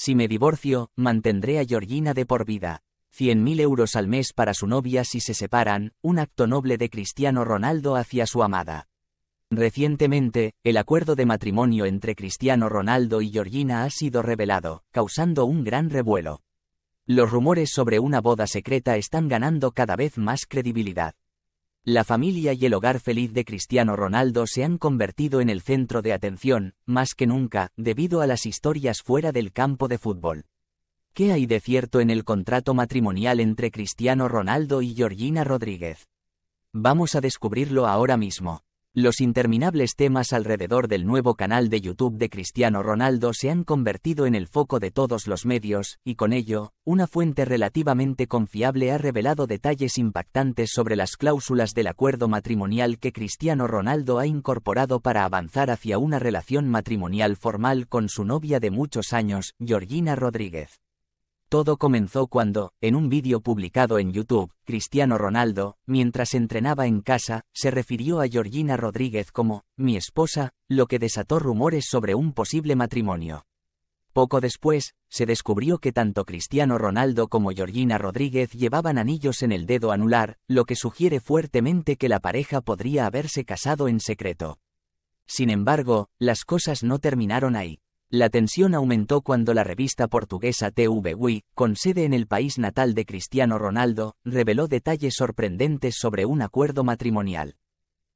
Si me divorcio, mantendré a Georgina de por vida. 100.000 euros al mes para su novia si se separan, un acto noble de Cristiano Ronaldo hacia su amada. Recientemente, el acuerdo de matrimonio entre Cristiano Ronaldo y Georgina ha sido revelado, causando un gran revuelo. Los rumores sobre una boda secreta están ganando cada vez más credibilidad. La familia y el hogar feliz de Cristiano Ronaldo se han convertido en el centro de atención, más que nunca, debido a las historias fuera del campo de fútbol. ¿Qué hay de cierto en el contrato matrimonial entre Cristiano Ronaldo y Georgina Rodríguez? Vamos a descubrirlo ahora mismo. Los interminables temas alrededor del nuevo canal de YouTube de Cristiano Ronaldo se han convertido en el foco de todos los medios, y con ello, una fuente relativamente confiable ha revelado detalles impactantes sobre las cláusulas del acuerdo matrimonial que Cristiano Ronaldo ha incorporado para avanzar hacia una relación matrimonial formal con su novia de muchos años, Georgina Rodríguez. Todo comenzó cuando, en un vídeo publicado en YouTube, Cristiano Ronaldo, mientras entrenaba en casa, se refirió a Georgina Rodríguez como mi esposa, lo que desató rumores sobre un posible matrimonio. Poco después, se descubrió que tanto Cristiano Ronaldo como Georgina Rodríguez llevaban anillos en el dedo anular, lo que sugiere fuertemente que la pareja podría haberse casado en secreto. Sin embargo, las cosas no terminaron ahí. La tensión aumentó cuando la revista portuguesa TVWi, con sede en el país natal de Cristiano Ronaldo, reveló detalles sorprendentes sobre un acuerdo matrimonial.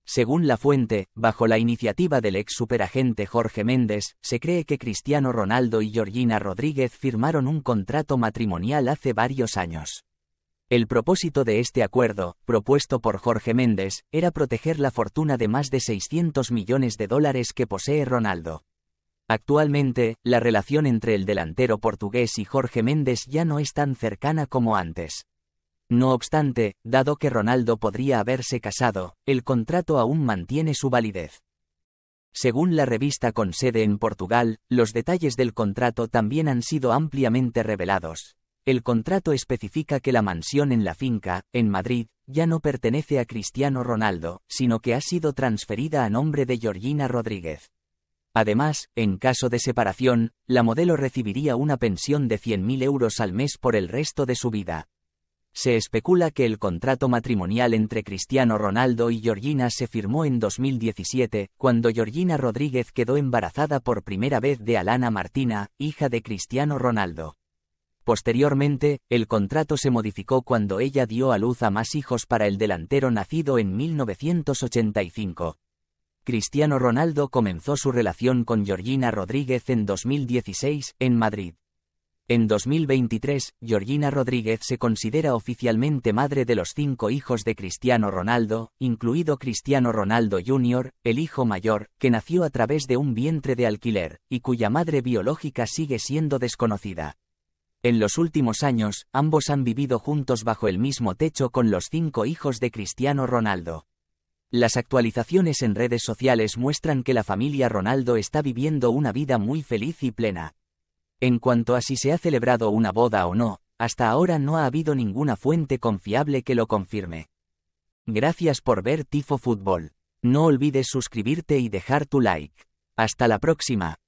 Según la fuente, bajo la iniciativa del ex superagente Jorge Méndez, se cree que Cristiano Ronaldo y Georgina Rodríguez firmaron un contrato matrimonial hace varios años. El propósito de este acuerdo, propuesto por Jorge Méndez, era proteger la fortuna de más de 600 millones de dólares que posee Ronaldo. Actualmente, la relación entre el delantero portugués y Jorge Méndez ya no es tan cercana como antes. No obstante, dado que Ronaldo podría haberse casado, el contrato aún mantiene su validez. Según la revista con sede en Portugal, los detalles del contrato también han sido ampliamente revelados. El contrato especifica que la mansión en la finca, en Madrid, ya no pertenece a Cristiano Ronaldo, sino que ha sido transferida a nombre de Georgina Rodríguez. Además, en caso de separación, la modelo recibiría una pensión de 100.000 euros al mes por el resto de su vida. Se especula que el contrato matrimonial entre Cristiano Ronaldo y Georgina se firmó en 2017, cuando Georgina Rodríguez quedó embarazada por primera vez de Alana Martina, hija de Cristiano Ronaldo. Posteriormente, el contrato se modificó cuando ella dio a luz a más hijos para el delantero nacido en 1985. Cristiano Ronaldo comenzó su relación con Georgina Rodríguez en 2016, en Madrid. En 2023, Georgina Rodríguez se considera oficialmente madre de los cinco hijos de Cristiano Ronaldo, incluido Cristiano Ronaldo Jr., el hijo mayor, que nació a través de un vientre de alquiler, y cuya madre biológica sigue siendo desconocida. En los últimos años, ambos han vivido juntos bajo el mismo techo con los cinco hijos de Cristiano Ronaldo. Las actualizaciones en redes sociales muestran que la familia Ronaldo está viviendo una vida muy feliz y plena. En cuanto a si se ha celebrado una boda o no, hasta ahora no ha habido ninguna fuente confiable que lo confirme. Gracias por ver Tifo Fútbol. No olvides suscribirte y dejar tu like. Hasta la próxima.